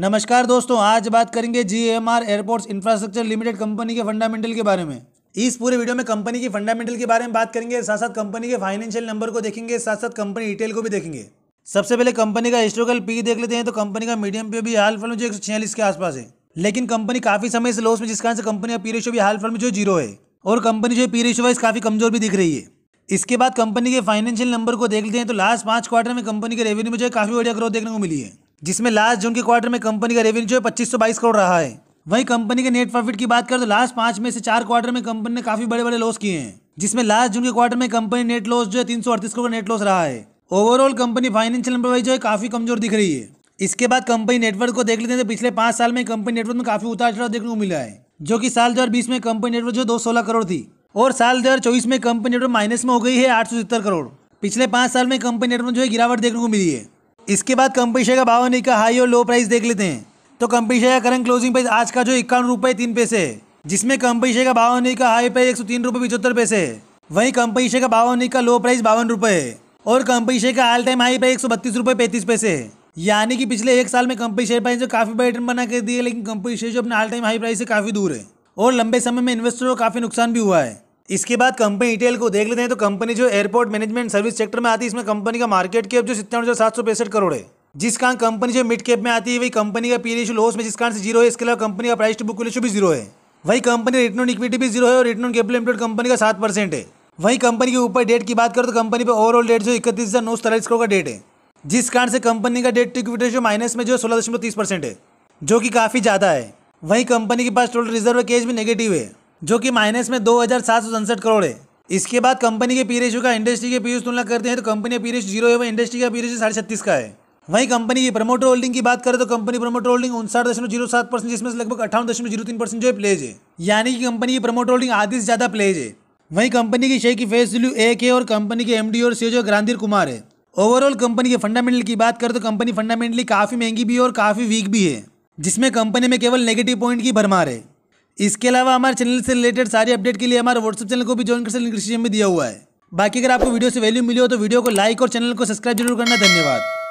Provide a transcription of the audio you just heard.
नमस्कार दोस्तों आज बात करेंगे G M R Airports Infrastructure Limited company के फंडामेंटल के बारे में इस पूरे वीडियो में कंपनी की फंडामेंटल के बारे में बात करेंगे साथ साथ कंपनी के फाइनेंशियल नंबर को देखेंगे साथ साथ कंपनी डिटेल को भी देखेंगे सबसे पहले कंपनी का हिस्टोरिकल पी देख लेते हैं तो कंपनी का मीडियम पे भी हाल फिल्म जो एक के आसपास है लेकिन कंपनी काफी समय से लॉस में जिस कारण से कंपनी का पी रेशो भी हाल फिल्म जो जीरो है और कंपनी जो पी रेशो वाइज काफी कमजोर भी दिख रही है इसके बाद कंपनी के फाइनेंशियल नंबर को देख लेते हैं तो लास्ट पांच क्वार्टर में कंपनी के रेवेन्यू में जो है काफी बढ़िया ग्रोथ देखने को मिली है जिसमें लास्ट जून के क्वार्टर में कंपनी का रेवेन्यू जो है पच्चीस करोड़ रहा है वहीं कंपनी के नेट प्रॉफिट की बात करें तो लास्ट पांच में से चार क्वार्टर में कंपनी ने काफी बड़े बड़े लॉस किए हैं जिसमें लास्ट जून के क्वार्टर में कंपनी नेट लॉस जो है तीन करोड़ का नेट लॉस रहा है ओवरऑल कंपनी फाइनेंशियल वाइज जो है काफी कमजोर दिख रही है इसके बाद कंपनी नेटवर्क को देख लेते हैं तो पिछले पांच साल में कंपनी नेटवर्क में काफी उतार चढ़ाव देखने को मिला है जो कि साल दो में कंपनी नेटवर्क जो दो सोलह करोड़ थी और साल दो में कंपनी नेटवर्क माइनस में हो गई है आठ करोड़ पिछले पांच साल में कंपनी नेटवर्क जो है गिरावट देखने को मिली है इसके बाद कंपनी शेयर का भाव का हाई और लो प्राइस देख लेते हैं तो कंपनी शेयर का करंट क्लोजिंग प्राइस आज का जो इक्यावन रुपये तीन पैसे है जिसमें कंपनी शेयर का भाव का हाई प्राइस एक सौ तीन रुपये पिछहत्तर पैसे है वहीं कंपनी शेयर का भाव का लो प्राइस बावन रुपये है और कंपनी शेयर का ऑल टाइम हाई प्राइस एक सौ बत्तीस रुपये पैंतीस पैसे है यानी कि पिछले एक साल में कंपनी शेयर प्राइस जो काफी बेटर बना कर दिए लेकिन कंपनी शेयर जो अपने ऑल टाइम हाई प्राइस से काफी दूर है और लंबे समय में इन्वेस्टर को काफी नुकसान भी हुआ है इसके बाद कंपनी डिटेल को देख लेते हैं तो कंपनी जो एयरपोर्ट मैनेजमेंट सर्विस सेक्टर में आती है इसमें कंपनी का मार्केट कैप जो सत्तावन हज़ार सात सौ पैंसठ करोड़ है जिस कारण कंपनी जो मिड कैप में आती है वही कंपनी का पी लॉस में जिस कारण से जीरो है इसके अलावा कंपनी का प्राइस टू बुक भी जीरो है वही कंपनी रिटर्न ऑन इक्विटी भी जीरो है और return on capital employed company का सात परसेंट है वहीं कंपनी के ऊपर डेट की बात करो तो कंपनी पर ओवरऑल डेट जो इकतीस हज़ार नौ सौ तैतालीस करोड़ का डेट है जिस कारण से कंपनी का डेट टू इक्विटी जो माइनस में जो सोलह दशमलव तीस परसेंट है जो कि काफ़ी ज़्यादा है वहीं कंपनी के पास टोटल रिजर्व कैश भी नेगेटिव है जो कि माइनस में दो हज़ार सात सौ उनसठ करोड़ है इसके बाद कंपनी के पी रेशो का इंडस्ट्री के पीरियस तुलना करते हैं तो कंपनी का पी जीरो है इंडस्ट्री का पीरियस साढ़े छत्तीस का है वहीं कंपनी की प्रमोटर होल्डिंग की बात करें तो कंपनी प्रमोटर होल्डिंग उनसठ दशमलव जीरो सात परसेंट जिसमें से लगभग अठावन दशमलव जीरो तीन परसेंट जो है प्लेज है यानी कि कंपनी की प्रमोटर होल्डिंग आधी से ज़्यादा प्लेज है वहीं कंपनी की शेयर की फेस वैल्यू एक है और कंपनी के एमडी और जो ग्रांधीर कुमार है ओवरऑल कंपनी के फंडामेंटल की बात करें तो कंपनी फंडामेंटली काफ़ी महंगी भी है और काफ़ी वीक भी है जिसमें कंपनी में केवल नेगेटिव पॉइंट की भरमार है इसके अलावा हमारे चैनल से रिलेटेड सारी अपडेट के लिए हमारे व्हाट्सअप चैनल को भी ज्वाइन कर सकते डिस्क्रिप्शन में दिया हुआ है बाकी अगर आपको वीडियो से वैल्यू मिली हो तो वीडियो को लाइक और चैनल को सब्सक्राइब जरूर करना धन्यवाद